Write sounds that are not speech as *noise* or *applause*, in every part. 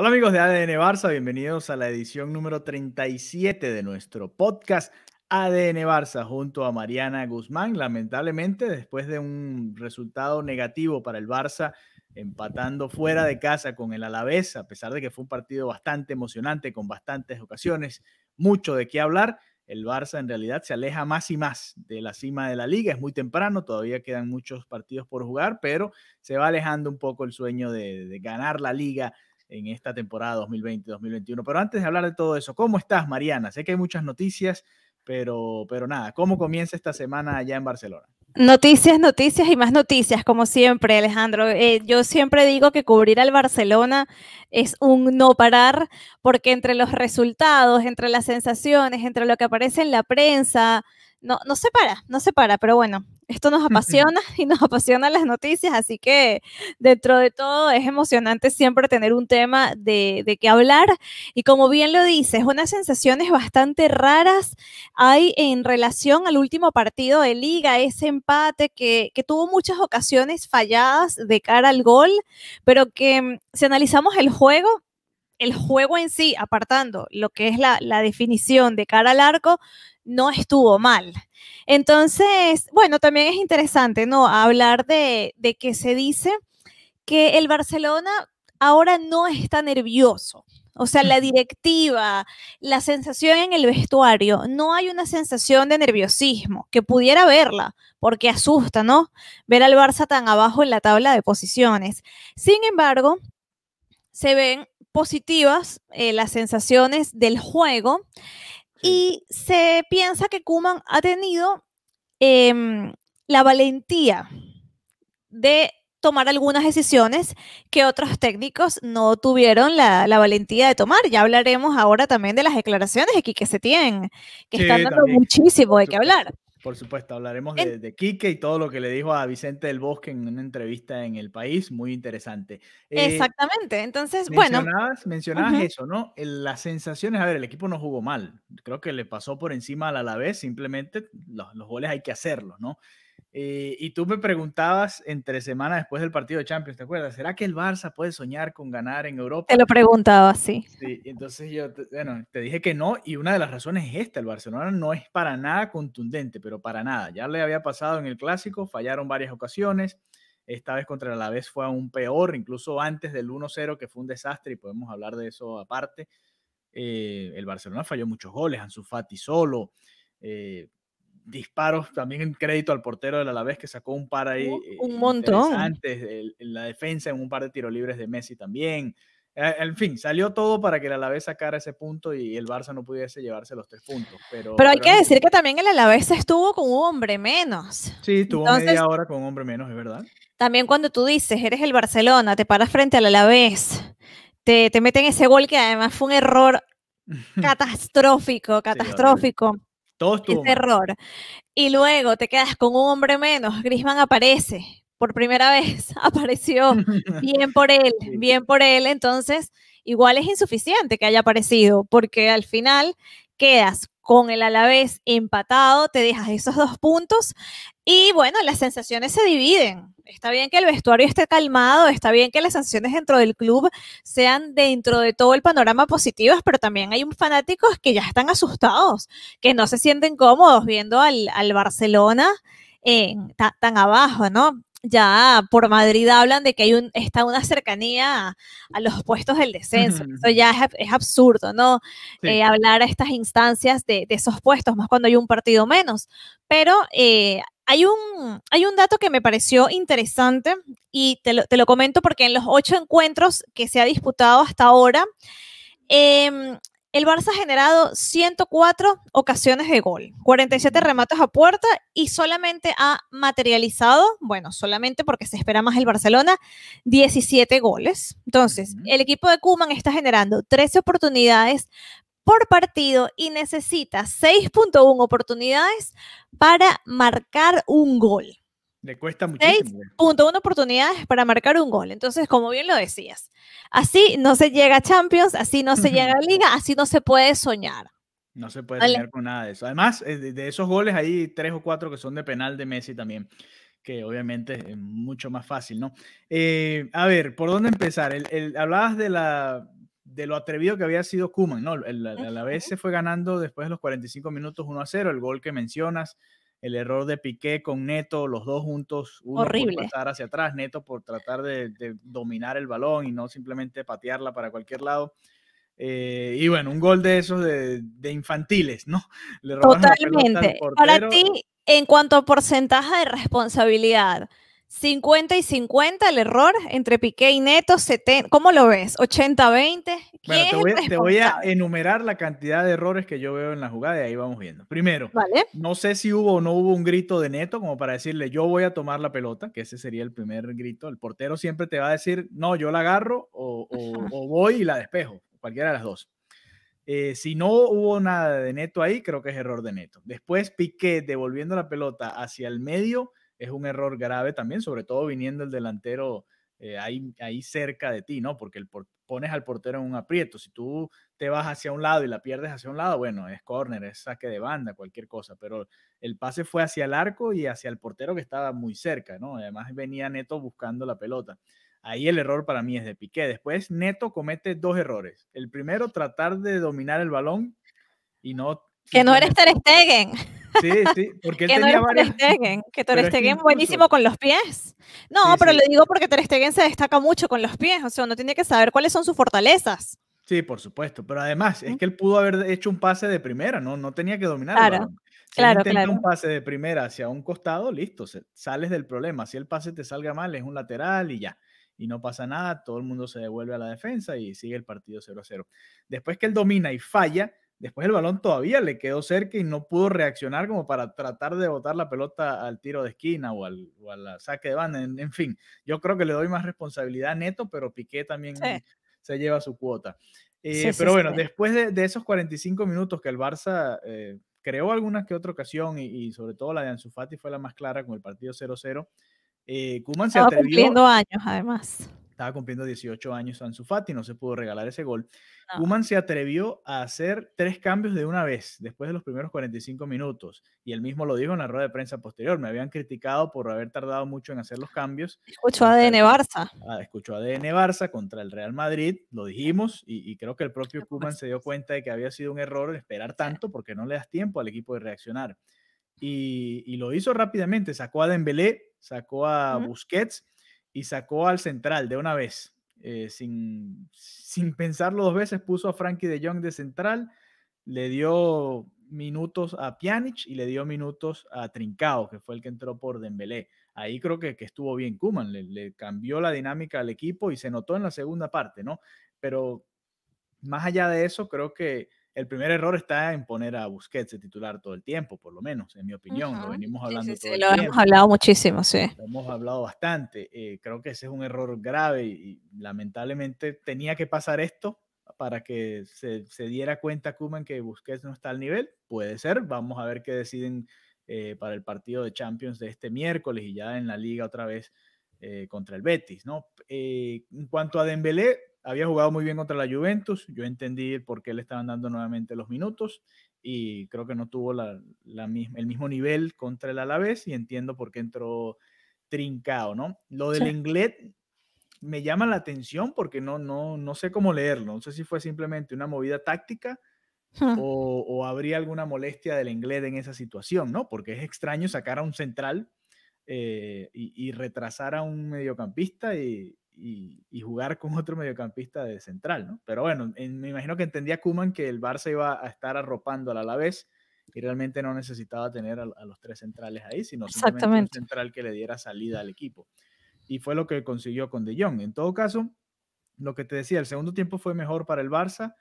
Hola amigos de ADN Barça, bienvenidos a la edición número 37 de nuestro podcast ADN Barça junto a Mariana Guzmán. Lamentablemente, después de un resultado negativo para el Barça, empatando fuera de casa con el Alavés, a pesar de que fue un partido bastante emocionante, con bastantes ocasiones, mucho de qué hablar, el Barça en realidad se aleja más y más de la cima de la liga. Es muy temprano, todavía quedan muchos partidos por jugar, pero se va alejando un poco el sueño de, de ganar la liga en esta temporada 2020-2021. Pero antes de hablar de todo eso, ¿cómo estás, Mariana? Sé que hay muchas noticias, pero, pero nada, ¿cómo comienza esta semana allá en Barcelona? Noticias, noticias y más noticias, como siempre, Alejandro. Eh, yo siempre digo que cubrir al Barcelona es un no parar, porque entre los resultados, entre las sensaciones, entre lo que aparece en la prensa, no, no se para, no se para, pero bueno, esto nos apasiona *laughs* y nos apasionan las noticias, así que dentro de todo es emocionante siempre tener un tema de, de qué hablar. Y como bien lo dices, unas sensaciones bastante raras hay en relación al último partido de liga, ese empate que, que tuvo muchas ocasiones falladas de cara al gol, pero que mm, si analizamos el juego, el juego en sí, apartando lo que es la, la, definición de cara al arco, no estuvo mal. Entonces, bueno, también es interesante, ¿no? Hablar de, que se dice que el Barcelona ahora no está nervioso. O sea, la directiva, la sensación en el vestuario, no hay una sensación de nerviosismo, que pudiera verla, porque asusta, ¿no? Ver al Barça tan abajo en la tabla de posiciones. Sin embargo, se ven positivas eh, las sensaciones del juego y se piensa que Kuman ha tenido em, la valentía de tomar algunas decisiones que otros técnicos no tuvieron la, valentía de tomar. Ya hablaremos ahora también de las declaraciones que se tienen, que están dando muchísimo de qué hablar. Por supuesto, hablaremos de, de, Quique y todo lo que le dijo a Vicente del Bosque en una entrevista en El País, muy interesante. Eh, Exactamente, entonces, bueno. Mencionabas eso, ¿no? Las sensaciones, a ver, el equipo no jugó mal, creo que le pasó por encima al Alavés, simplemente los goles hay que hacerlos, ¿no? Eh, y tú me preguntabas entre semanas después del partido de Champions, ¿te acuerdas? ¿Será que el Barça puede soñar con ganar en Europa? Te lo preguntaba, sí. Sí, entonces yo, bueno, te dije que no y una de las razones es esta, el Barcelona no es para nada contundente, pero para nada. Ya le había pasado en el Clásico, fallaron varias ocasiones, esta vez contra la vez fue aún peor, incluso antes del 1-0 que fue un desastre y podemos hablar de eso aparte. Eh, el Barcelona falló muchos goles, Ansu Fati solo, eh, disparos, también en crédito al portero del Alavés que sacó un par ahí. Un, eh, montón. Antes, en la defensa, en un par de tiro libres de Messi también. Eh, en fin, salió todo para que el Alavés sacara ese punto y el Barça no pudiese llevarse los tres puntos. Pero, pero hay que decir que también el Alavés estuvo con un hombre menos. Sí, estuvo media hora con un hombre menos, es verdad. También cuando tú dices, eres el Barcelona, te paras frente al Alavés, te, te meten ese gol que además fue un error *laughs* catastrófico, catastrófico. Todo Y luego te quedas con un hombre menos. Grisman aparece. Por primera *laughs* vez apareció. Bien por él, bien por él. Entonces, igual es insuficiente que haya aparecido, porque al final quedas con el Alavés empatado, te dejas esos dos puntos y bueno, las sensaciones se dividen. Está bien que el vestuario esté calmado, está bien que las sanciones dentro del club sean dentro de todo el panorama positivas, pero también hay fanáticos que ya están asustados, que no se sienten cómodos viendo al, Barcelona tan, abajo, ¿no? ya por Madrid hablan de que hay un, está una cercanía a, los puestos del descenso. Eso ya es, absurdo, ¿no? Eh, hablar a estas instancias de, esos puestos, más cuando hay un partido menos. Pero eh, hay un, hay un dato que me pareció interesante y te lo, comento porque en los ocho encuentros que se ha disputado hasta ahora, em, el Barça ha generado 104 ocasiones de gol, 47 remates a puerta y solamente ha materializado, bueno, solamente porque se espera más el Barcelona, 17 goles. Entonces, el equipo de Kuman está generando 13 oportunidades por partido y necesita 6.1 oportunidades para marcar un gol. Le cuesta muchísimo. 6.1 eh. oportunidades para marcar un gol. Entonces, como bien lo decías, así no se llega a Champions, así no se llega a Liga, así no se puede soñar. No se puede soñar con nada de eso. Además, eh, de esos goles hay tres o cuatro que son de penal de Messi también, que obviamente es mucho más fácil, ¿no? Eh, a ver, ¿por dónde empezar? el, hablabas de la, de lo atrevido que había sido Kuman, ¿no? a la vez se fue ganando después de los 45 minutos 1 a 0, el gol que mencionas, el error de Piqué con Neto, los dos juntos, Horrible. por pasar hacia atrás, Neto por tratar de, dominar el balón y no simplemente patearla para cualquier lado. Eh, y bueno, un gol de esos de, infantiles, ¿no? Totalmente. Para ti, en cuanto a porcentaje de responsabilidad, 50 y 50 el error entre Piqué y Neto, 70, ¿cómo lo ves? 80-20. te voy, te, voy a enumerar la cantidad de errores que yo veo en la jugada y ahí vamos viendo. Primero, no sé si hubo o no hubo un grito de Neto como para decirle yo voy a tomar la pelota, que ese sería el primer grito. El portero siempre te va a decir no, yo la agarro o, voy y la despejo, cualquiera de las dos. Eh, si no hubo nada de Neto ahí, creo que es error de Neto. Después Piqué devolviendo la pelota hacia el medio es un error grave también, sobre todo viniendo el delantero eh, ahí, cerca de ti, ¿no? Porque el pones al portero en un aprieto. Si tú te vas hacia un lado y la pierdes hacia un lado, bueno, es córner, es saque de banda, cualquier cosa. Pero el pase fue hacia el arco y hacia el portero que estaba muy cerca, ¿no? Además venía Neto buscando la pelota. Ahí el error para mí es de Piqué. Después Neto comete dos errores. El primero, tratar de dominar el balón y no que no eres Ter Sí, sí, porque *laughs* él que tenía no varias... que Ter buenísimo con los pies. No, pero le digo porque Ter se destaca mucho con los pies, o sea, uno tiene que saber cuáles son sus fortalezas. Sí, por supuesto, pero además es que él pudo haber hecho un pase de primera, no, no tenía que dominar. Claro, si claro, un pase de primera hacia un costado, listo, sales del problema. Si el pase te salga mal, es un lateral y ya y no pasa nada, todo el mundo se devuelve a la defensa y sigue el partido 0 0. Después que él domina y falla, Después el balón todavía le quedó cerca y no pudo reaccionar como para tratar de botar la pelota al tiro de esquina o al, saque de banda. En, fin, yo creo que le doy más responsabilidad a Neto, pero Piqué también se lleva su cuota. Eh, pero bueno, después de, esos 45 minutos que el Barça eh, creó alguna que otra ocasión y, sobre todo la de Ansu fue la más clara con el partido 0-0, eh, Kuman se atrevió. cumpliendo años además. Estaba cumpliendo 18 años Ansu Fati, no se pudo regalar ese gol. Kuman se atrevió a hacer tres cambios de una vez después de los primeros 45 minutos. Y él mismo lo dijo en la rueda de prensa posterior. Me habían criticado por haber tardado mucho en hacer los cambios. Escuchó ADN Barça. Ah, a ADN Barça contra el Real Madrid, lo dijimos. Y, creo que el propio Kuman se dio cuenta de que había sido un error esperar tanto porque no le das tiempo al equipo de reaccionar. Y, lo hizo rápidamente. Sacó a Dembélé, sacó a Busquets y sacó al central de una vez. Eh, sin, pensarlo dos veces, puso a Frankie de Jong de central, le dio minutos a Pjanic y le dio minutos a Trincao, que fue el que entró por Dembélé. Ahí creo que, que estuvo bien Kuman, le, cambió la dinámica al equipo y se notó en la segunda parte, ¿no? Pero más allá de eso, creo que el primer error está en poner a Busquets de titular todo el tiempo, por lo menos, en mi opinión. Lo venimos hablando sí, sí, sí, lo hemos hablado muchísimo, sí. Lo hemos hablado bastante. Eh, creo que ese es un error grave y, lamentablemente tenía que pasar esto para que se, diera cuenta Kuman que Busquets no está al nivel. Puede ser. Vamos a ver qué deciden eh, para el partido de Champions de este miércoles y ya en la liga otra vez eh, contra el Betis, ¿no? en cuanto a Dembélé, había jugado muy bien contra la Juventus, yo entendí por qué le estaban dando nuevamente los minutos y creo que no tuvo la, el mismo nivel contra el Alavés y entiendo por qué entró trincado, ¿no? Lo del inglés me llama la atención porque no, no, no sé cómo leerlo, no sé si fue simplemente una movida táctica hmm. o, habría alguna molestia del inglés en esa situación, ¿no? Porque es extraño sacar a un central eh, y, retrasar a un mediocampista y, y, jugar con otro mediocampista de central, ¿no? Pero bueno, me imagino que entendía Kuman que el Barça iba a estar arropando la vez y realmente no necesitaba tener a, los tres centrales ahí, sino simplemente un central que le diera salida al equipo. Y fue lo que consiguió con De Jong. En todo caso, lo que te decía, el segundo tiempo fue mejor para el Barça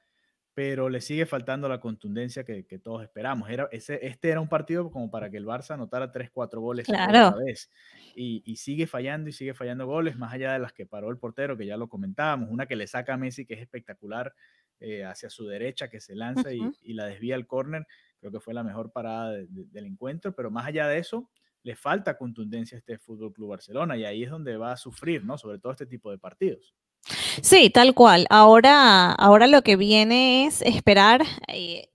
pero le sigue faltando la contundencia que, todos esperamos. Era, este era un partido como para que el Barça anotara 3, 4 goles a la vez. Y, sigue fallando y sigue fallando goles, más allá de las que paró el portero, que ya lo comentábamos, una que le saca a Messi, que es espectacular, eh, hacia su derecha, que se lanza y, la desvía al córner, creo que fue la mejor parada del encuentro, pero más allá de eso, le falta contundencia a este Fútbol Club Barcelona y ahí es donde va a sufrir, ¿no? Sobre todo este tipo de partidos. Sí, tal cual. Ahora, ahora lo que viene es esperar eh,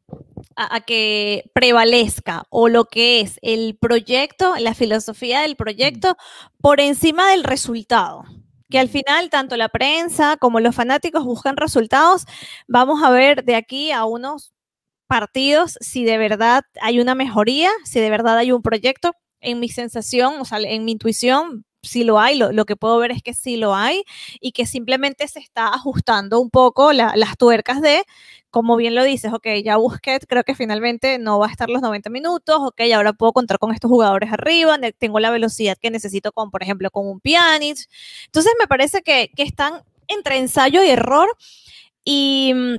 a, a, que prevalezca o lo que es el proyecto, la filosofía del mm. proyecto por encima del resultado. Que al mm. final tanto la prensa como los fanáticos buscan resultados. Vamos a ver de aquí a unos partidos si de verdad hay una mejoría, si de verdad hay un proyecto. En mi sensación, o sea, en mi intuición, si lo hay, lo, que puedo ver es que sí lo hay y que simplemente se está ajustando un poco las tuercas de, como bien lo dices, ok, ya busqué, creo que finalmente no va a estar los 90 minutos, ok, ahora puedo contar con estos jugadores arriba, tengo la velocidad que necesito con, por ejemplo, con un Pjanic. Entonces me parece que, que están entre ensayo y error y mm,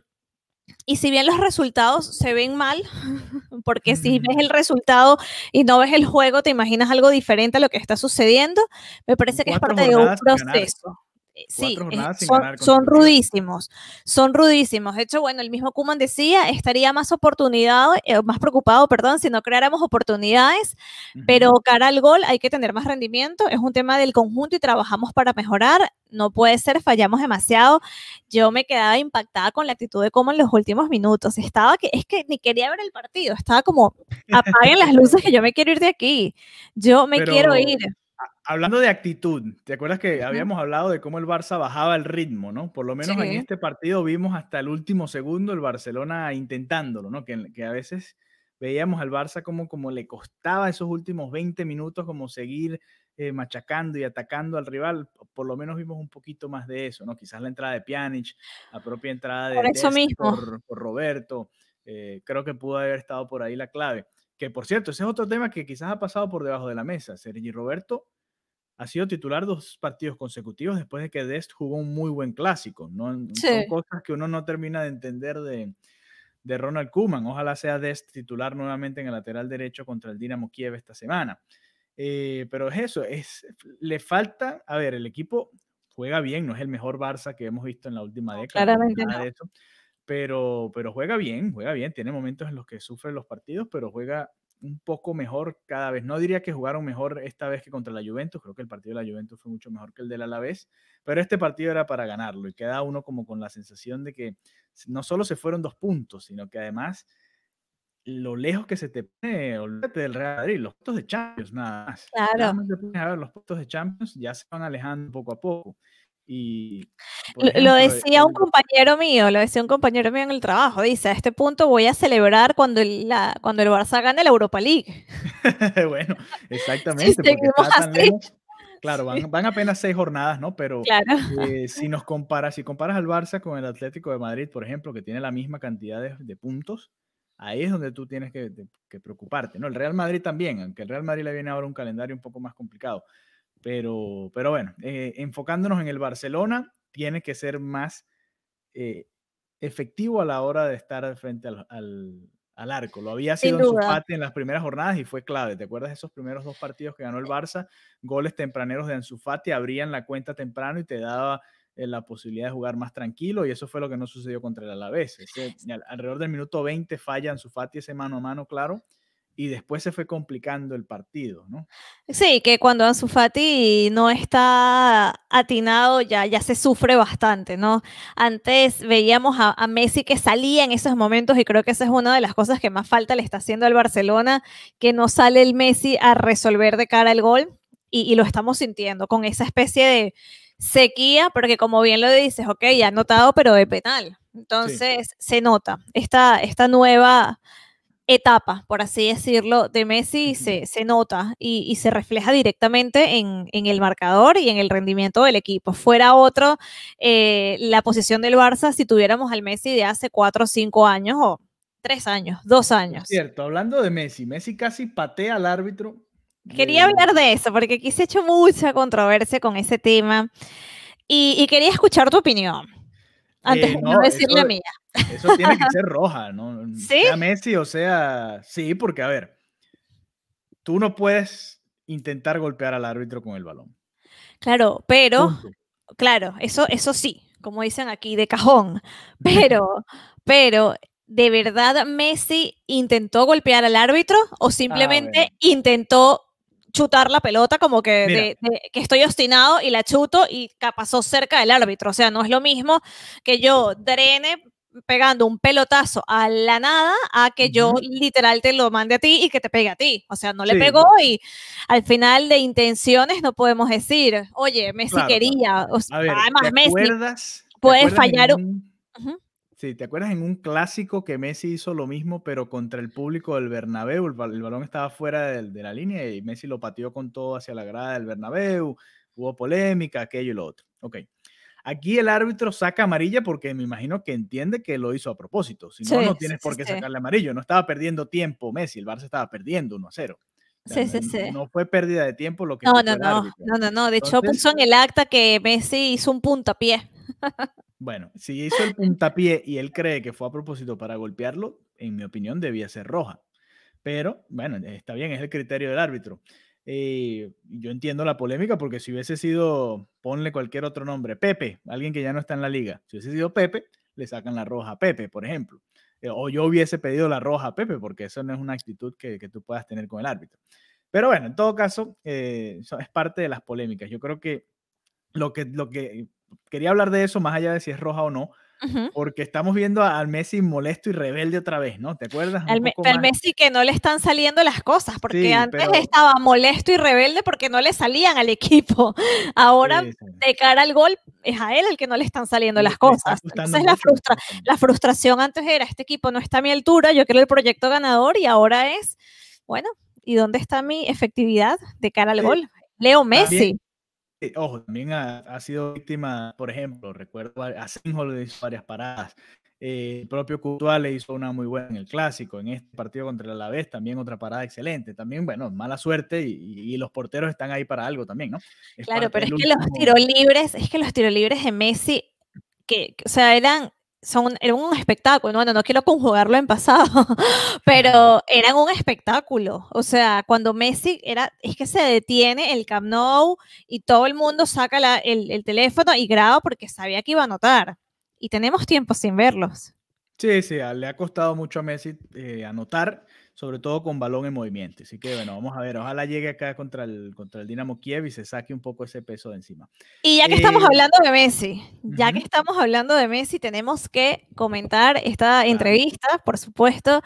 y si bien los resultados se ven mal, *laughs* porque si ves el resultado y no ves el juego, te imaginas algo diferente a lo que está sucediendo, me parece que es parte de un proceso. Eh, sí, son, rudísimos, son rudísimos. De hecho, bueno, el mismo Kuman decía, estaría más oportunidad, eh, más preocupado, perdón, si no creáramos oportunidades, pero cara al gol hay que tener más rendimiento, es un tema del conjunto y trabajamos para mejorar, no puede ser, fallamos demasiado. Yo me quedaba impactada con la actitud de cómo en los últimos minutos, estaba que es que ni quería ver el partido, estaba como apaguen las luces que yo me quiero ir de aquí. Yo me quiero ir Hablando de actitud, ¿te acuerdas que habíamos hablado de cómo el Barça bajaba el ritmo, ¿no? Por lo menos en este partido vimos hasta el último segundo el Barcelona intentándolo, ¿no? Que, que a veces veíamos al Barça como, como le costaba esos últimos 20 minutos como seguir eh, machacando y atacando al rival, por lo menos vimos un poquito más de eso, ¿no? Quizás la entrada de Pjanic, la propia entrada de por, Roberto, eh, creo que pudo haber estado por ahí la clave. Que por cierto, ese es otro tema que quizás ha pasado por debajo de la mesa. Sergi Roberto ha sido titular dos partidos consecutivos después de que Dest jugó un muy buen clásico. ¿no? Son cosas que uno no termina de entender de, Ronald Kuman. Ojalá sea Dest titular nuevamente en el lateral derecho contra el Dinamo Kiev esta semana. Eh, pero es eso, es, le falta, a ver, el equipo juega bien, no es el mejor Barça que hemos visto en la última década. Claramente Pero, pero juega bien, juega bien, tiene momentos en los que sufre los partidos, pero juega un poco mejor cada vez. No diría que jugaron mejor esta vez que contra la Juventus, creo que el partido de la Juventus fue mucho mejor que el del Alavés, pero este partido era para ganarlo y queda uno como con la sensación de que no solo se fueron dos puntos, sino que además lo lejos que se te pone, olvídate del Real Madrid, los puntos de Champions nada más. Claro. a ver los puntos de Champions, ya se van alejando poco a poco. Y, lo, eh, decía un compañero mío, lo decía un compañero mío en el trabajo. Dice, a este punto voy a celebrar cuando el, cuando el Barça gane la Europa League. *laughs* bueno, *laughs* exactamente. claro, van, van, apenas seis jornadas, ¿no? Pero eh, *laughs* si nos comparas, si comparas al Barça con el Atlético de Madrid, por ejemplo, que tiene la misma cantidad de, puntos, ahí es donde tú tienes que, que, preocuparte, ¿no? El Real Madrid también, aunque el Real Madrid le viene ahora un calendario un poco más complicado, pero, pero bueno, eh, enfocándonos en el Barcelona, tiene que ser más eh, efectivo a la hora de estar frente al, al, arco. Lo había sido en en las primeras jornadas y fue clave. ¿Te acuerdas de esos primeros dos partidos que ganó el Barça? Goles tempraneros de Anzufati, abrían la cuenta temprano y te daba eh, la posibilidad de jugar más tranquilo y eso fue lo que no sucedió contra el Alavés. alrededor del minuto 20 falla Anzufati ese mano a mano, claro, y después se fue complicando el partido, ¿no? Sí, que cuando Ansu Fati no está atinado ya, ya se sufre bastante, ¿no? Antes veíamos a, Messi que salía en esos momentos y creo que esa es una de las cosas que más falta le está haciendo al Barcelona, que no sale el Messi a resolver de cara al gol y, lo estamos sintiendo con esa especie de sequía, porque como bien lo dices, ok, ya notado, pero de penal. Entonces se nota esta, esta nueva etapa, por así decirlo, de Messi se, nota y, se refleja directamente en, el marcador y en el rendimiento del equipo. Fuera otro, eh, la posición del Barça si tuviéramos al Messi de hace cuatro o cinco años o tres años, dos años. Cierto, hablando de Messi, Messi casi patea al árbitro. Quería hablar de eso porque aquí se ha hecho mucha controversia con ese tema y, quería escuchar tu opinión eh, antes de decir la mía. Eso tiene que ser roja, ¿no? *laughs* ¿Sí? Sea Messi o sea. Sí, porque a ver, tú no puedes intentar golpear al árbitro con el balón. Claro, pero. Claro, eso, eso sí, como dicen aquí, de cajón. Pero, *laughs* pero, ¿de verdad Messi intentó golpear al árbitro o simplemente ah, intentó chutar la pelota como que, que estoy obstinado y la chuto y pasó cerca del árbitro. O sea, no es lo mismo que yo drene pegando un pelotazo a la nada a que yo literal te lo mande a ti y que te pegue a ti. O sea, no le pegó y al final de intenciones no podemos decir, oye, Messi quería. además, Messi acuerdas, puede fallar. Un, Sí, ¿te acuerdas en un clásico que Messi hizo lo mismo, pero contra el público del Bernabéu? El, balón estaba fuera de, la línea y Messi lo pateó con todo hacia la grada del Bernabéu. Hubo polémica, aquello y lo otro. Ok. Aquí el árbitro saca amarilla porque me imagino que entiende que lo hizo a propósito. Si no, no tienes por qué sacarle amarillo. No estaba perdiendo tiempo Messi, el Barça estaba perdiendo 1 a 0. No fue pérdida de tiempo lo que no, no, no, no, no, De hecho, puso en el acta que Messi hizo un puntapié. *laughs* Bueno, si hizo el puntapié y él cree que fue a propósito para golpearlo, en mi opinión debía ser roja. Pero bueno, está bien, es el criterio del árbitro. Eh, yo entiendo la polémica porque si hubiese sido, ponle cualquier otro nombre, Pepe, alguien que ya no está en la liga, si hubiese sido Pepe, le sacan la roja a Pepe, por ejemplo. Eh, o yo hubiese pedido la roja a Pepe, porque eso no es una actitud que, tú puedas tener con el árbitro. Pero bueno, en todo caso, eh, es parte de las polémicas. Yo creo que lo, que lo que quería hablar de eso, más allá de si es roja o no, porque estamos viendo al Messi molesto y rebelde otra vez, ¿no? ¿Te acuerdas? Al, Messi que no le están saliendo las cosas, porque antes estaba molesto y rebelde porque no le salían al equipo. *laughs* Ahora, de cara al gol, es a él el que no le están saliendo las cosas. Entonces, la, frustra la frustración antes era, este equipo no está a mi altura, yo quiero el proyecto ganador y ahora es, bueno, ¿y dónde está mi efectividad de cara al gol? Leo Messi. Eh, ojo, también ha, sido víctima, por ejemplo, recuerdo a Sinjo le hizo varias paradas. Eh, el propio Courtois le hizo una muy buena en el clásico, en este partido contra el Alavés también otra parada excelente, también bueno, mala suerte y, los porteros están ahí para algo también, ¿no? claro, pero es que los tiros libres, es que los tiros libres de Messi que, o sea, eran son, un espectáculo, no quiero conjugarlo en pasado, *laughs* pero eran un espectáculo. O sea, cuando Messi era, es que se detiene el Camp Nou y todo el mundo saca el, teléfono y graba porque sabía que iba a notar Y tenemos tiempo sin verlos. Sí, sí, le ha costado mucho a Messi eh, anotar, sobre todo con balón en movimiento. Así que bueno, vamos a ver, ojalá llegue acá contra el, contra el Dinamo Kiev y se saque un poco ese peso de encima. Y ya que estamos eh, hablando de Messi, ya que estamos hablando de Messi, tenemos que comentar esta entrevista, por supuesto,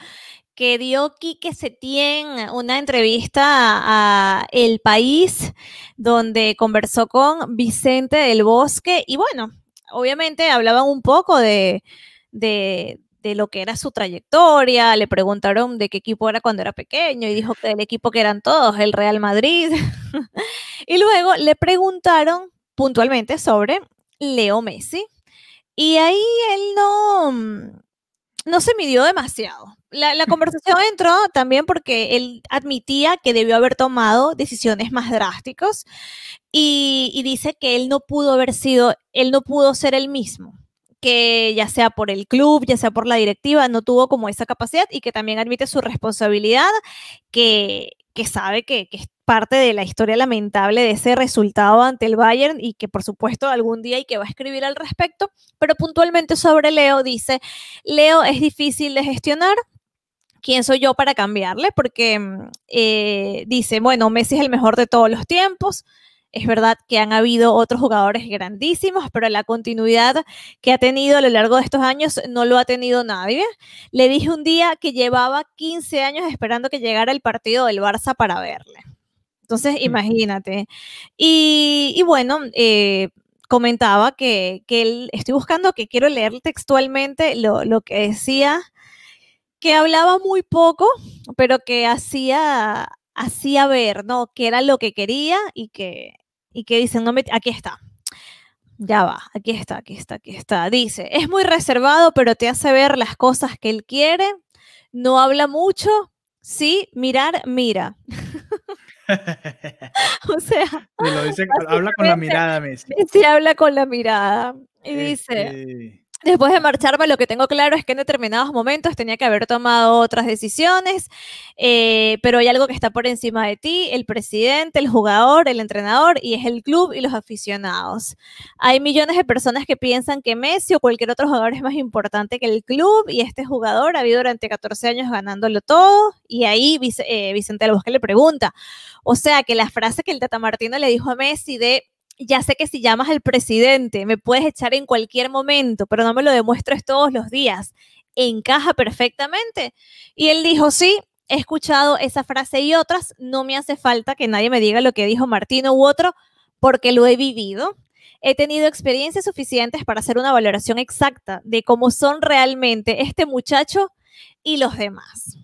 que dio Quique Setién una entrevista a El País, donde conversó con Vicente del Bosque y bueno, obviamente hablaban un poco de de, lo que era su trayectoria, le preguntaron de qué equipo era cuando era pequeño y dijo que el equipo que eran todos, el Real Madrid. *laughs* y luego le preguntaron puntualmente sobre Leo Messi y ahí él no, no se midió demasiado. La, *laughs* conversación entró también porque él admitía que debió haber tomado decisiones más drásticas y, y dice que él no pudo haber sido, él no pudo ser el mismo que ya sea por el club, ya sea por la directiva, no tuvo como esa capacidad y que también admite su responsabilidad, que, sabe que, es parte de la historia lamentable de ese resultado ante el Bayern y que por supuesto algún día y que va a escribir al respecto, pero puntualmente sobre Leo dice, Leo es difícil de gestionar, ¿quién soy yo para cambiarle? Porque mm, eh, dice, bueno, Messi es el mejor de todos los tiempos, es verdad que han habido otros jugadores grandísimos, pero la continuidad que ha tenido a lo largo de estos años no lo ha tenido nadie. Le dije un día que llevaba 15 años esperando que llegara el partido del Barça para verle. Entonces, mm. imagínate. Y, bueno, eh, comentaba que, él, estoy buscando, que quiero leer textualmente lo, que decía, que hablaba muy poco, pero que hacía, hacía ver, ¿no? Que era lo que quería y que, y que dicen, no me, aquí está. Ya va, aquí está, aquí está, aquí está. Dice, es muy reservado, pero te hace ver las cosas que él quiere. No habla mucho. Sí, mirar, mira. *laughs* o sea. habla con la mirada, Messi. Sí, habla con la mirada. Y eh, dice, Después de marcharme, lo que tengo claro es que en determinados momentos tenía que haber tomado otras decisiones, eh, pero hay algo que está por encima de ti, el presidente, el jugador, el entrenador, y es el club y los aficionados. Hay millones de personas que piensan que Messi o cualquier otro jugador es más importante que el club, y este jugador ha vivido durante 14 años ganándolo todo, y ahí eh, Vicente del le pregunta, o sea que la frase que el Tata Martino le dijo a Messi de ya sé que si llamas al presidente me puedes echar en cualquier momento, pero no me lo demuestres todos los días. Encaja perfectamente. Y él dijo, sí, he escuchado esa frase y otras, no me hace falta que nadie me diga lo que dijo Martino u otro, porque lo he vivido. He tenido experiencias suficientes para hacer una valoración exacta de cómo son realmente este muchacho y los demás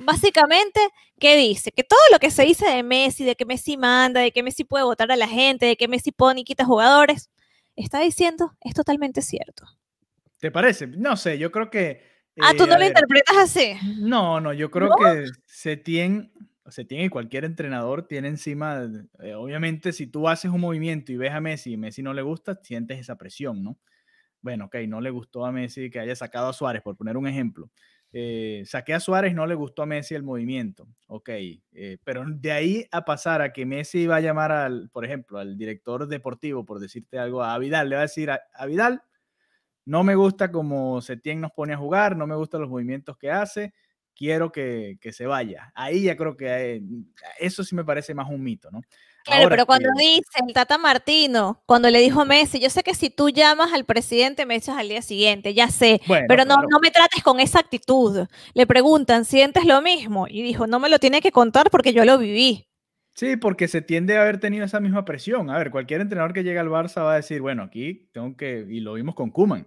básicamente, ¿qué dice? Que todo lo que se dice de Messi, de que Messi manda, de que Messi puede votar a la gente, de que Messi pone y quita jugadores, está diciendo es totalmente cierto. ¿Te parece? No sé, yo creo que... ah, tú eh, no lo interpretas así. No, no, yo creo que se tiene, y cualquier entrenador tiene encima, eh, obviamente si tú haces un movimiento y ves a Messi y Messi no le gusta, sientes esa presión, ¿no? Bueno, ok, no le gustó a Messi que haya sacado a Suárez, por poner un ejemplo. Eh, saqué a Suárez, no le gustó a Messi el movimiento, ok, eh, pero de ahí a pasar a que Messi va a llamar al, por ejemplo, al director deportivo, por decirte algo, a Vidal, le va a decir a, Vidal, no me gusta como Setién nos pone a jugar, no me gustan los movimientos que hace, quiero que, se vaya. Ahí ya creo que eh, eso sí me parece más un mito, ¿no? Claro, pero cuando dice el Tata Martino, cuando le dijo a Messi, yo sé que si tú llamas al presidente me echas al día siguiente, ya sé, pero no, me trates con esa actitud. Le preguntan, ¿sientes lo mismo? Y dijo, no me lo tiene que contar porque yo lo viví. Sí, porque se tiende a haber tenido esa misma presión. A ver, cualquier entrenador que llega al Barça va a decir, bueno, aquí tengo que, y lo vimos con Kuman,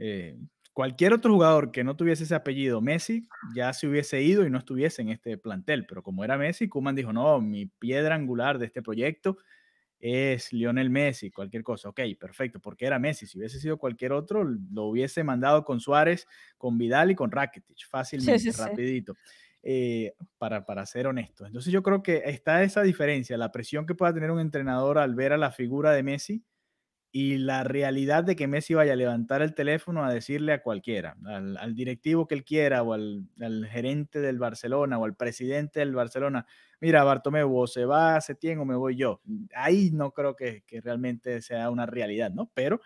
eh, Cualquier otro jugador que no tuviese ese apellido Messi ya se hubiese ido y no estuviese en este plantel, pero como era Messi, Kuman dijo, no, mi piedra angular de este proyecto es Lionel Messi, cualquier cosa. Ok, perfecto, porque era Messi. Si hubiese sido cualquier otro, lo hubiese mandado con Suárez, con Vidal y con Rakitic, fácilmente, rapidito, eh, para, para ser honesto. Entonces yo creo que está esa diferencia, la presión que pueda tener un entrenador al ver a la figura de Messi y la realidad de que Messi vaya a levantar el teléfono a decirle a cualquiera, al, directivo que él quiera o al, gerente del Barcelona o al presidente del Barcelona, mira, Bartomeu o se va se Setién o me voy yo. Ahí no creo que, que realmente sea una realidad, ¿no? Pero...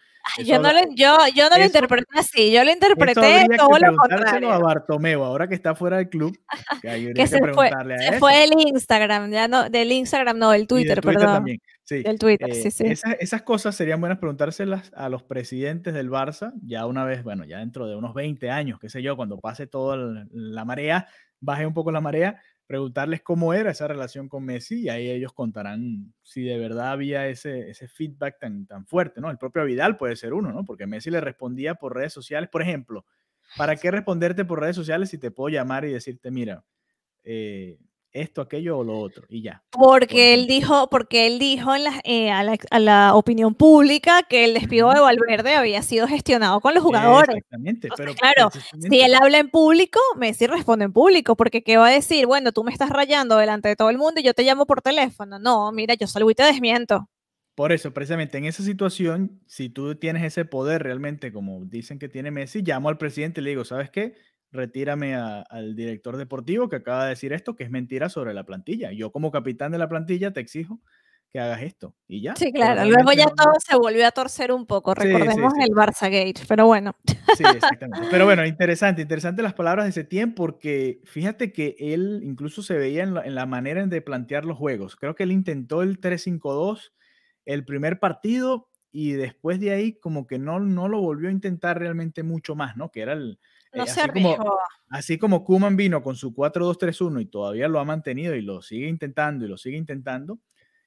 Yo no, lo, yo, yo no lo interpreté así, yo lo interpreté todo lo contrario. a Bartomeu, ahora que está fuera del club, *laughs* que, hay que, se preguntarle fue, a se fue el Instagram, ya no, del Instagram no, el Twitter, del Twitter perdón. Del Twitter, eh, sí, sí. Esas, esas, cosas serían buenas preguntárselas a los presidentes del Barça, ya una vez, bueno, ya dentro de unos 20 años, qué sé yo, cuando pase toda la marea, baje un poco la marea, preguntarles cómo era esa relación con Messi y ahí ellos contarán si de verdad había ese, ese feedback tan, tan fuerte, ¿no? El propio Vidal puede ser uno, ¿no? Porque Messi le respondía por redes sociales, por ejemplo, ¿para qué responderte por redes sociales si te puedo llamar y decirte, mira, eh, esto, aquello o lo otro, y ya. Porque él dijo, porque él dijo eh, a, la, opinión pública que el despido de Valverde había sido gestionado con los jugadores. Exactamente, pero claro, si él habla en público, Messi responde en público, porque ¿qué va a decir? Bueno, tú me estás rayando delante de todo el mundo y yo te llamo por teléfono. No, mira, yo salgo y te desmiento. Por eso, precisamente en esa situación, si tú tienes ese poder realmente, como dicen que tiene Messi, llamo al presidente y le digo, ¿sabes qué? retírame al director deportivo que acaba de decir esto, que es mentira sobre la plantilla. Yo como capitán de la plantilla te exijo que hagas esto y ya. Sí, claro, luego ya todo se volvió a torcer un poco, recordemos el Barça Gate, pero bueno. Sí, exactamente. pero bueno, interesante, interesante las palabras de ese tiempo porque fíjate que él incluso se veía en la, en manera de plantear los juegos. Creo que él intentó el 3-5-2 el primer partido y después de ahí como que no, no lo volvió a intentar realmente mucho más, ¿no? Que era el, eh, no así, como, así Kuman vino con su 4-2-3-1 y todavía lo ha mantenido y lo sigue intentando y lo sigue intentando,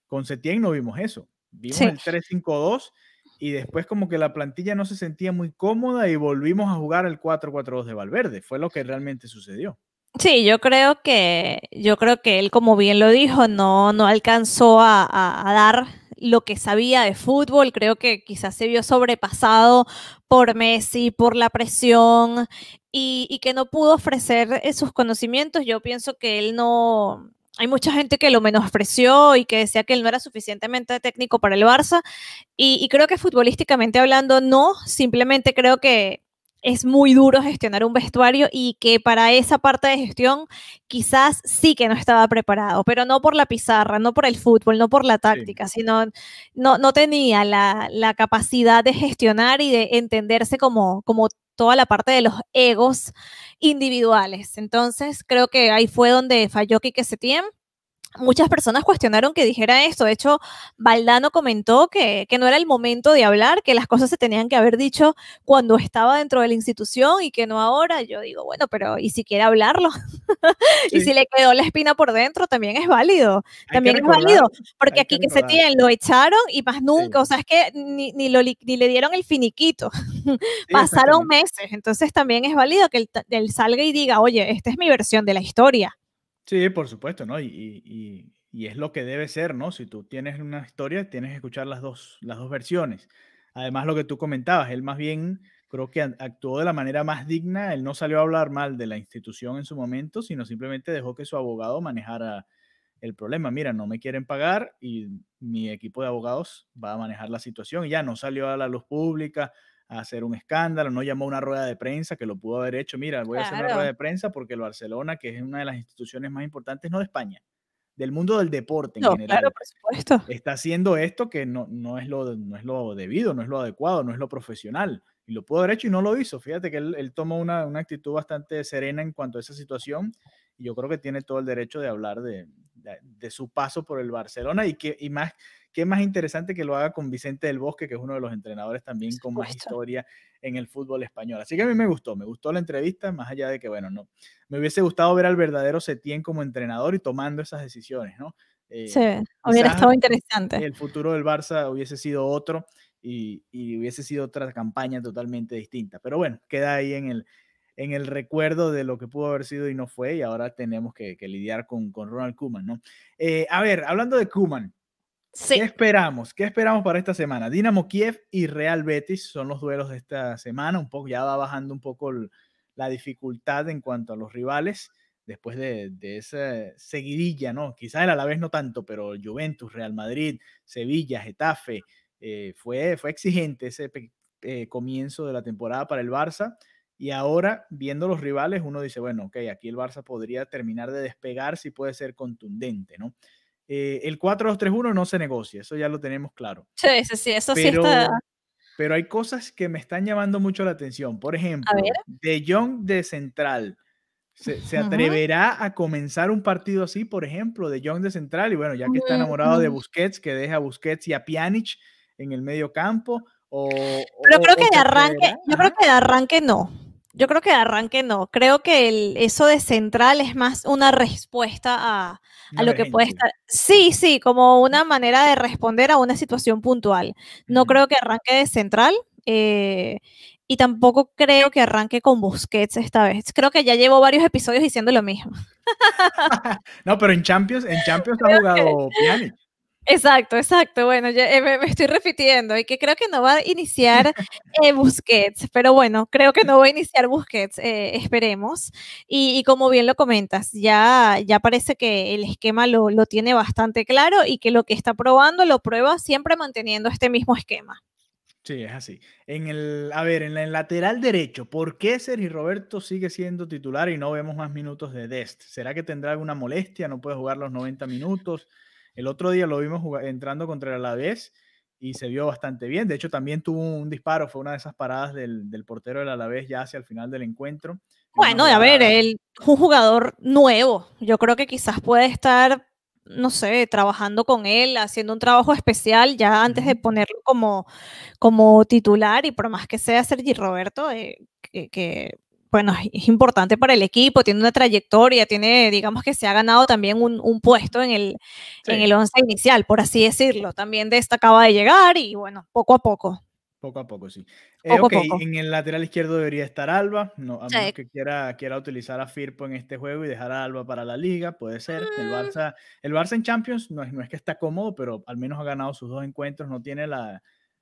con Setién no vimos eso. Vimos el 3-5-2 y después como que la plantilla no se sentía muy cómoda y volvimos a jugar el 4-4-2 de Valverde. Fue lo que realmente sucedió. Sí, yo creo que, yo creo que él, como bien lo dijo, no, no alcanzó a, a dar lo que sabía de fútbol. Creo que quizás se vio sobrepasado por Messi, por la presión y, que no pudo ofrecer esos conocimientos. Yo pienso que él no, hay mucha gente que lo menospreció y que decía que él no era suficientemente técnico para el Barça. y, creo que futbolísticamente hablando, no. Simplemente creo que es muy duro gestionar un vestuario y que para esa parte de gestión quizás sí que no estaba preparado, pero no por la pizarra, no por el fútbol, no por la táctica, sino no, no tenía la, capacidad de gestionar y de entenderse como, como toda la parte de los egos individuales. Entonces creo que ahí fue donde falló Kike Setién muchas personas cuestionaron que dijera esto. De hecho, Valdano comentó que, que, no era el momento de hablar, que las cosas se tenían que haber dicho cuando estaba dentro de la institución y que no ahora. Yo digo, bueno, pero ¿y si quiere hablarlo? *laughs* y si le quedó la espina por dentro, también es válido. también es válido. Porque aquí que, se tienen lo echaron y más nunca. O sea, es que ni, ni, le dieron el finiquito. *laughs* Pasaron meses. Entonces también es válido que él salga y diga, oye, esta es mi versión de la historia Sí, por supuesto, ¿no? Y, es lo que debe ser, ¿no? Si tú tienes una historia, tienes que escuchar las dos, las dos versiones. Además, lo que tú comentabas, él más bien creo que actuó de la manera más digna, él no salió a hablar mal de la institución en su momento, sino simplemente dejó que su abogado manejara el problema. Mira, no me quieren pagar y mi equipo de abogados va a manejar la situación. Y ya no salió a la luz pública, a hacer un escándalo, no llamó a una rueda de prensa que lo pudo haber hecho. Mira, voy a hacer una rueda de prensa porque el Barcelona, que es una de las instituciones más importantes, no de España, del mundo del deporte en general. Está haciendo esto que no, no, es lo, no es lo debido, no es lo adecuado, no es lo profesional. Y lo pudo haber hecho y no lo hizo. Fíjate que él, tomó una, actitud bastante serena en cuanto a esa situación. Y yo creo que tiene todo el derecho de hablar de, su paso por el Barcelona y, que, y más qué más interesante que lo haga con Vicente del Bosque, que es uno de los entrenadores también con más historia en el fútbol español. Así que a mí me gustó, me gustó la entrevista, más allá de que, bueno, no, me hubiese gustado ver al verdadero Setién como entrenador y tomando esas decisiones, ¿no? Eh, sí, hubiera estado interesante. El futuro del Barça hubiese sido otro y, hubiese sido otra campaña totalmente distinta. Pero bueno, queda ahí en el, en el recuerdo de lo que pudo haber sido y no fue, y ahora tenemos que, lidiar con, con Ronald Kuman, ¿no? Eh, a ver, hablando de Kuman, ¿Qué esperamos? ¿Qué esperamos para esta semana? Dinamo Kiev y Real Betis son los duelos de esta semana. Un poco, ya va bajando un poco la dificultad en cuanto a los rivales después de, esa seguidilla, ¿no? Quizás la Alavés no tanto, pero Juventus, Real Madrid, Sevilla, Getafe, eh, fue, fue exigente ese eh, comienzo de la temporada para el Barça. Y ahora, viendo los rivales, uno dice, bueno, ok, aquí el Barça podría terminar de despegar si puede ser contundente, ¿no? Eh, el 4-2-3-1 no se negocia, eso ya lo tenemos claro. Sí, sí, eso pero, Pero hay cosas que me están llamando mucho la atención. Por ejemplo, De Jong de central. ¿Se, atreverá a comenzar un partido así, por ejemplo, de Jong de central? Y bueno, ya que está mm, enamorado de mm. Busquets, que deja a Busquets y a Pjanic en el medio campo. O, creo que de arranque, yo creo que de arranque no. Yo creo que arranque no. Creo que el, eso de central es más una respuesta a, lo que puede estar. Sí, sí, como una manera de responder a una situación puntual. No creo que arranque de central. Eh, y tampoco creo que arranque con Busquets esta vez. Creo que ya llevo varios episodios diciendo lo mismo. *laughs* no, pero en Champions, en Champions ha jugado Exacto, exacto. Bueno, ya, eh, me, estoy repitiendo y que creo que no va a iniciar eh, Busquets, pero bueno, creo que no va a iniciar Busquets, eh, esperemos. Y, como bien lo comentas, ya, ya parece que el esquema lo, tiene bastante claro y que lo que está probando lo prueba siempre manteniendo este mismo esquema. Sí, es así. En el, a ver, en el lateral derecho, ¿por qué Sergi Roberto sigue siendo titular y no vemos más minutos de Dest? ¿Será que tendrá alguna molestia? ¿No puede jugar los 90 minutos? El otro día lo vimos entrando contra el Alavés y se vio bastante bien. De hecho, también tuvo un disparo, fue una de esas paradas del, portero del Alavés ya hacia el final del encuentro. Bueno, a ver, él un jugador nuevo. Yo creo que quizás puede estar, no sé, trabajando con él, haciendo un trabajo especial ya antes de ponerlo como, como titular. Y por más que sea Sergi Roberto, eh, que bueno, es importante para el equipo, tiene una trayectoria, tiene, digamos que se ha ganado también un, puesto en el, en el once inicial, por así decirlo. También de esta acaba de llegar y bueno, poco a poco. Poco a poco, sí. Eh, en el lateral izquierdo debería estar Alba, no, a menos que quiera, quiera utilizar a Firpo en este juego y dejar a Alba para la liga, puede ser. El, mm. Barça, el Barça en Champions no es, no es que está cómodo, pero al menos ha ganado sus dos encuentros, no tiene la,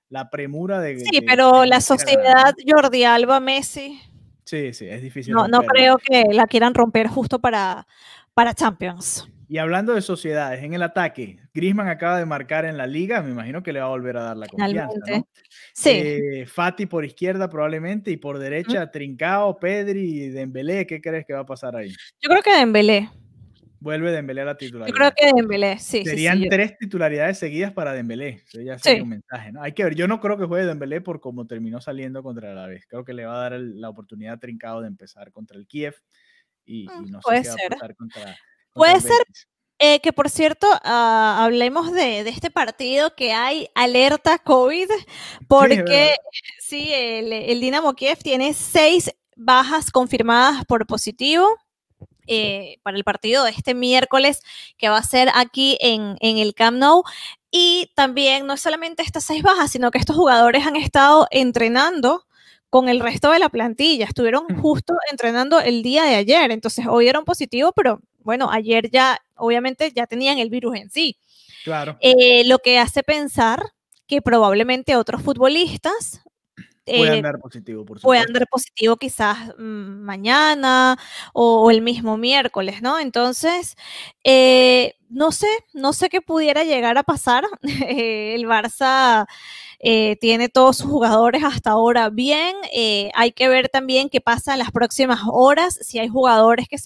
la premura de... Sí, pero la sociedad Jordi Alba, Messi... Sí, sí, es difícil. No, no creo que la quieran romper justo para, para Champions. Y hablando de sociedades, en el ataque, Grisman acaba de marcar en la liga, me imagino que le va a volver a dar la confianza. Sí. Eh, Fati por izquierda probablemente y por derecha Trincao, Pedri y Dembélé, ¿qué crees que va a pasar ahí? Yo creo que Dembélé. Vuelve Dembélé a la titularidad. Yo creo que Dembélé, sí. Serían tres titularidades seguidas para Dembélé. Eso ya sería un mensaje, ¿no? Hay que ver. Yo no creo que juegue Dembélé por cómo terminó saliendo contra la vez. Creo que le va a dar la oportunidad trincado de empezar contra el Kiev y, mm, no puede sé qué ser. Va a pasar contra, Puede ser. Eh, que por cierto, ah, hablemos de, este partido que hay alerta COVID, *laughs* porque sí, el, el Dinamo Kiev tiene seis bajas confirmadas por positivo. Eh, para el partido de este miércoles que va a ser aquí en, el Camp Nou. Y también no es solamente estas seis bajas, sino que estos jugadores han estado entrenando con el resto de la plantilla. Estuvieron justo entrenando el día de ayer. Entonces, hoy eran positivo, pero bueno, ayer ya, obviamente, ya tenían el virus en sí. Claro. Eh, lo que hace pensar que probablemente otros futbolistas puede eh, andar positivo, Puede positivo quizás mm, mañana o, el mismo miércoles, ¿no? Entonces, eh, no sé, no sé qué pudiera llegar a pasar. *laughs* Eh, el Barça tiene todos sus jugadores hasta ahora bien. hay que ver también qué pasa en las próximas horas, si hay jugadores que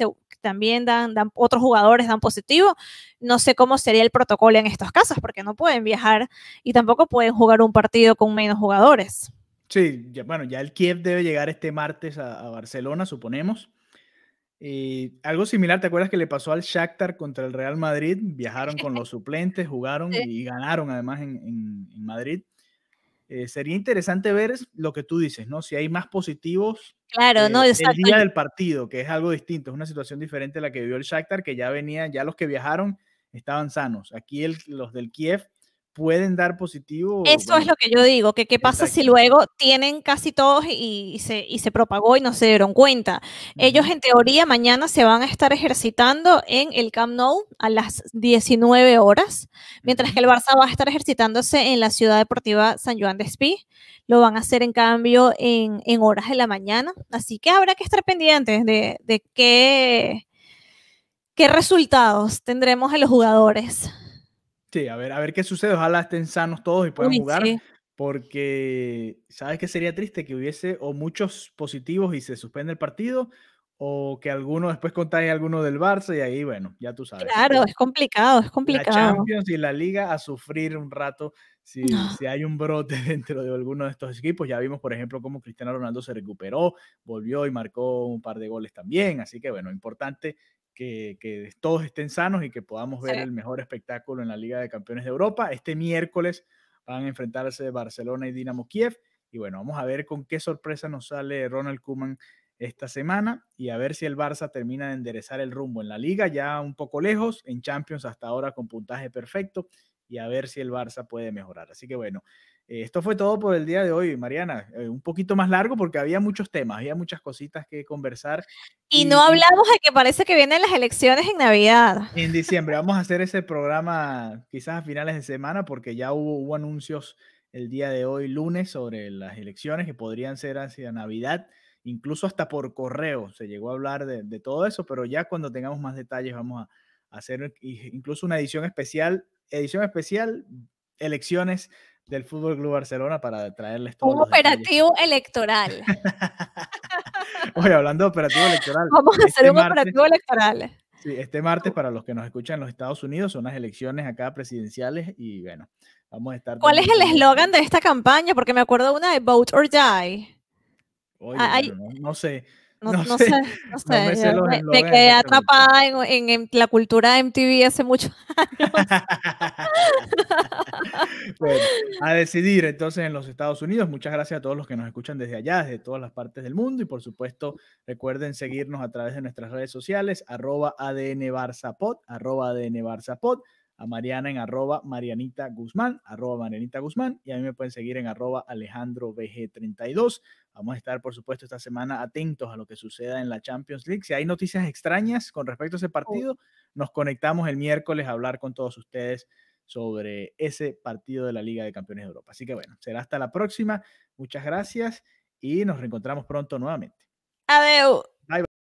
también dan, dan, otros jugadores dan positivo. No sé cómo sería el protocolo en estos casos, porque no pueden viajar y tampoco pueden jugar un partido con menos jugadores. Sí, bueno, ya el Kiev debe llegar este martes a, Barcelona, suponemos. Eh, algo similar, ¿te acuerdas que le pasó al Shakhtar contra el Real Madrid? Viajaron con los suplentes, *laughs* jugaron y ganaron además en, Madrid. Eh, sería interesante ver lo que tú dices, ¿no? Si hay más positivos claro, eh, no, día del partido, que es algo distinto, es una situación diferente a la que vivió el Shakhtar, que ya venía, ya los que viajaron estaban sanos. Aquí los del Kiev pueden dar positivo. Eso es lo que yo digo, que qué pasa si luego tienen casi todos y, se, y se propagó y no se dieron cuenta. Ellos en teoría mañana se van a estar ejercitando en el Camp Nou a las 19 horas, mientras que el Barça va a estar ejercitándose en la Ciudad Deportiva San Juan de Espí. Lo van a hacer en cambio en, en horas de la mañana, así que habrá que estar pendientes de, de qué, qué resultados tendremos en los jugadores. Sí, a ver, a ver qué sucede. Ojalá estén sanos todos y puedan jugar. Porque, ¿sabes qué sería triste? Que hubiese o muchos positivos y se suspende el partido, o que alguno después contagie a alguno del Barça y ahí, bueno, ya tú sabes. Claro, es complicado, es complicado. La Champions y la Liga a sufrir un rato si, si, hay un brote *laughs* dentro de alguno de estos equipos. Ya vimos, por ejemplo, cómo Cristiano Ronaldo se recuperó, volvió y marcó un par de goles también. Así que, bueno, importante que, todos estén sanos y que podamos ver el mejor espectáculo en la Liga de Campeones de Europa. Este miércoles van a enfrentarse Barcelona y Dinamo Kiev. Y bueno, vamos a ver con qué sorpresa nos sale Ronald Kuman esta semana y a ver si el Barça termina de enderezar el rumbo en la liga, ya un poco lejos, en Champions hasta ahora con puntaje perfecto y a ver si el Barça puede mejorar. Así que bueno, eh, esto fue todo por el día de hoy, Mariana. Eh, un poquito más largo porque había muchos temas, había muchas cositas que conversar. Y, no hablamos de que parece que vienen las elecciones en Navidad. En diciembre. Vamos a hacer ese programa quizás a finales de semana porque ya hubo, anuncios el día de hoy, lunes, sobre las elecciones que podrían ser hacia Navidad. Incluso hasta por correo se llegó a hablar de, de todo eso, pero ya cuando tengamos más detalles vamos a hacer incluso una edición especial, edición especial, elecciones del Fútbol Club Barcelona para traerles todo. Un operativo electoral. *laughs* Oye, hablando de operativo electoral. Vamos a este hacer un operativo electoral. Sí, este martes, para los que nos escuchan en los Estados Unidos, son las elecciones acá presidenciales y bueno, vamos a estar. ¿Cuál es el eslogan de esta campaña? Porque me acuerdo una de Vote or Die. Oye, ah, no sé. No, sé, *laughs* no sé. me, quedé atrapada en, la cultura de MTV hace muchos *laughs* años. *laughs* a decidir entonces en los Estados Unidos. Muchas gracias a todos los que nos escuchan desde allá, desde todas las partes del mundo. Y por supuesto, recuerden seguirnos a través de nuestras redes sociales, arroba ADN arroba ADN a Mariana en arroba Marianita Guzmán, arroba Marianita Guzmán, y a mí me pueden seguir en arroba Alejandro 32 Vamos a estar, por supuesto, esta semana atentos a lo que suceda en la Champions League. Si hay noticias extrañas con respecto a ese oh. partido, nos conectamos el miércoles a hablar con todos ustedes sobre ese partido de la Liga de Campeones de Europa. Así que bueno, será hasta la próxima. Muchas gracias y nos reencontramos pronto nuevamente. Adeu.